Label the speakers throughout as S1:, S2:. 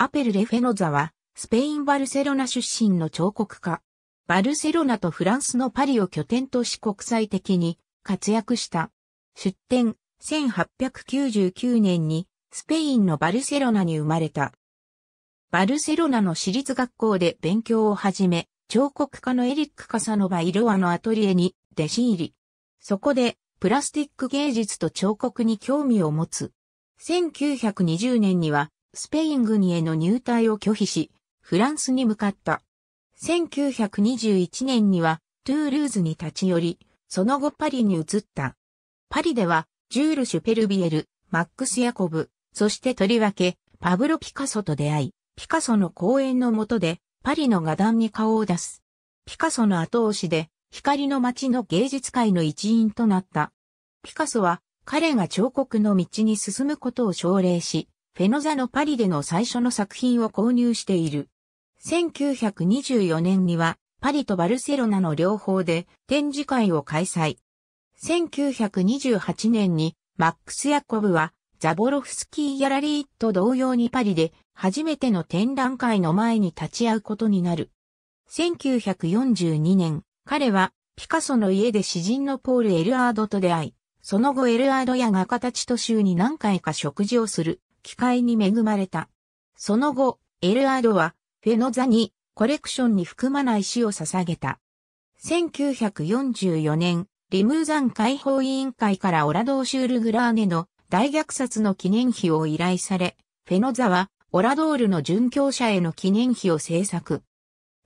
S1: アペル・レフェノザは、スペイン・バルセロナ出身の彫刻家。バルセロナとフランスのパリを拠点とし国際的に活躍した。出展、1899年にスペインのバルセロナに生まれた。バルセロナの私立学校で勉強を始め、彫刻家のエリック・カサノバ・イロワのアトリエに弟子入り。そこで、プラスティック芸術と彫刻に興味を持つ。1920年には、スペイン軍への入隊を拒否し、フランスに向かった。1921年には、トゥールーズに立ち寄り、その後パリに移った。パリでは、ジュール・シュペルビエル、マックス・ヤコブ、そしてとりわけ、パブロ・ピカソと出会い、ピカソの講演の下で、パリの画壇に顔を出す。ピカソの後押しで、光の街の芸術界の一員となった。ピカソは、彼が彫刻の道に進むことを奨励し、ェノザのパリでの最初の作品を購入している。1924年には、パリとバルセロナの両方で展示会を開催。1928年に、マックス・ヤコブは、ザボロフスキー・ギャラリーと同様にパリで、初めての展覧会の前に立ち会うことになる。1942年、彼は、ピカソの家で詩人のポール・エルアードと出会い、その後エルアードや画家たちと週に何回か食事をする。機会に恵まれた。その後、エルアードは、フェノザに、コレクションに含まない死を捧げた。1944年、リムーザン解放委員会からオラドーシュール・グラーネの大虐殺の記念碑を依頼され、フェノザはオラドールの殉教者への記念碑を制作。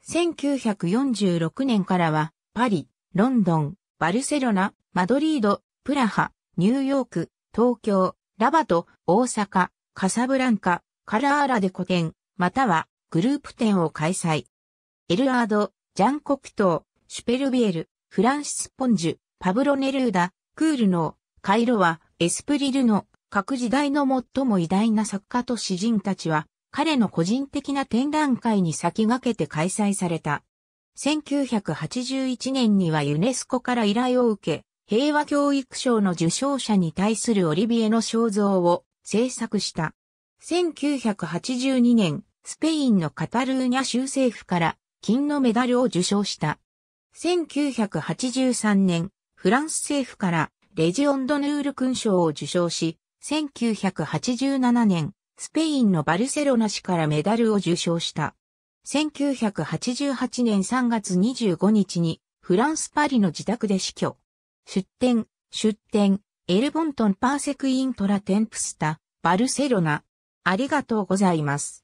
S1: 1946年からは、パリ、ロンドン、バルセロナ、マドリード、プラハ、ニューヨーク、東京、ラバト、大阪、カサブランカ、カラーラで個展、またはグループ展を開催。エルアード、ジャンコクトー、シュペルビエル、フランシス・ポンジュ、パブロ・ネルーダ、クールノー、カイロワ、エスプリルの各時代の最も偉大な作家と詩人たちは、彼の個人的な展覧会に先駆けて開催された。1981年にはユネスコから依頼を受け、平和教育賞の受賞者に対するオリビエの肖像を制作した。1982年、スペインのカタルーニャ州政府から金のメダルを受賞した。1983年、フランス政府からレジオンドヌール勲章を受賞し、1987年、スペインのバルセロナ市からメダルを受賞した。1988年3月25日にフランスパリの自宅で死去。出展、出展、エルボントンパーセクイントラテンプスタ、バルセロナ。ありがとうございます。